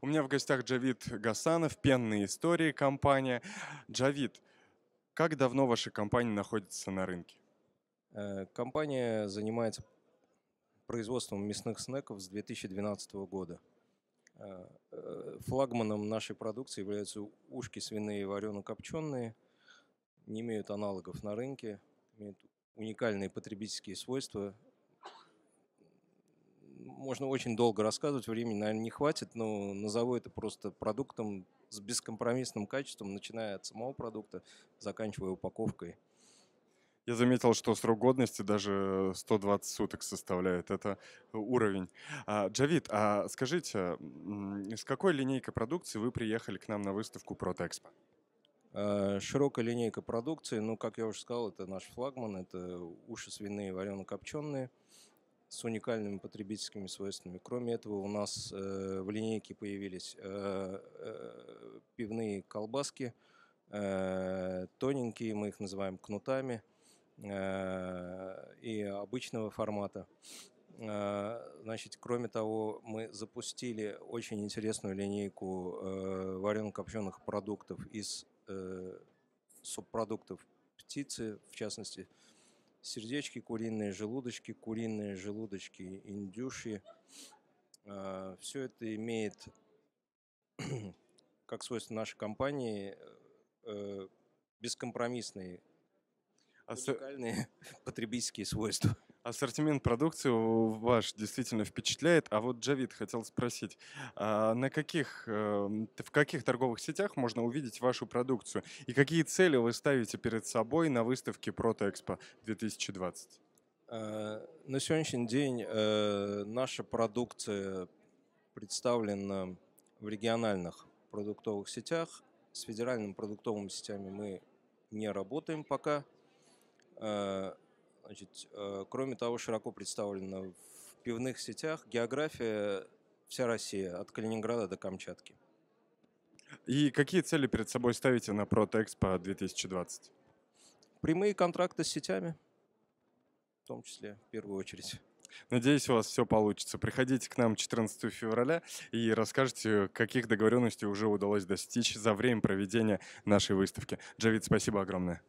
У меня в гостях Джавид Гасанов, пенные истории компания. Джавид, как давно ваша компания находится на рынке? Э, компания занимается производством мясных снеков с 2012 года. Э, э, флагманом нашей продукции являются ушки свиные варено-копченые, не имеют аналогов на рынке, имеют уникальные потребительские свойства можно очень долго рассказывать, времени, наверное, не хватит, но назову это просто продуктом с бескомпромиссным качеством, начиная от самого продукта, заканчивая упаковкой. Я заметил, что срок годности даже 120 э, суток составляет. Это уровень. А, Джавид, а скажите, с какой линейкой продукции вы приехали к нам на выставку Протexpo? Э, широкая линейка продукции. Ну, как я уже сказал, это наш флагман. Это уши свиные, варено-копченые – с уникальными потребительскими свойствами. Кроме этого, у нас э, в линейке появились э, э, пивные колбаски, тоненькие, мы их называем кнутами, и обычного формата. Значит, кроме того, мы запустили очень интересную линейку варено-копченых продуктов из субпродуктов птицы, в частности, сердечки куриные, желудочки куриные, желудочки индюши. А, Все это имеет, как свойство нашей компании, э, э, бескомпромиссные, а потребительские свойства. Ассортимент продукции ваш действительно впечатляет. А вот Джавид хотел спросить, а на каких, эм, в каких торговых сетях можно увидеть вашу продукцию? И какие цели вы ставите перед собой на выставке Протоэкспо 2020? Э, на сегодняшний день э, наша продукция представлена в региональных продуктовых сетях. С федеральными продуктовыми сетями мы не работаем пока. Э, Значит, э, кроме того, широко представлена в пивных сетях география вся Россия, от Калининграда до Камчатки. И какие цели перед собой ставите на Протэкспо 2020? Прямые контракты с сетями, в том числе, в первую очередь. Надеюсь, у вас все получится. Приходите к нам 14 февраля и расскажите, каких договоренностей уже удалось достичь за время проведения нашей выставки. Джавид, спасибо огромное.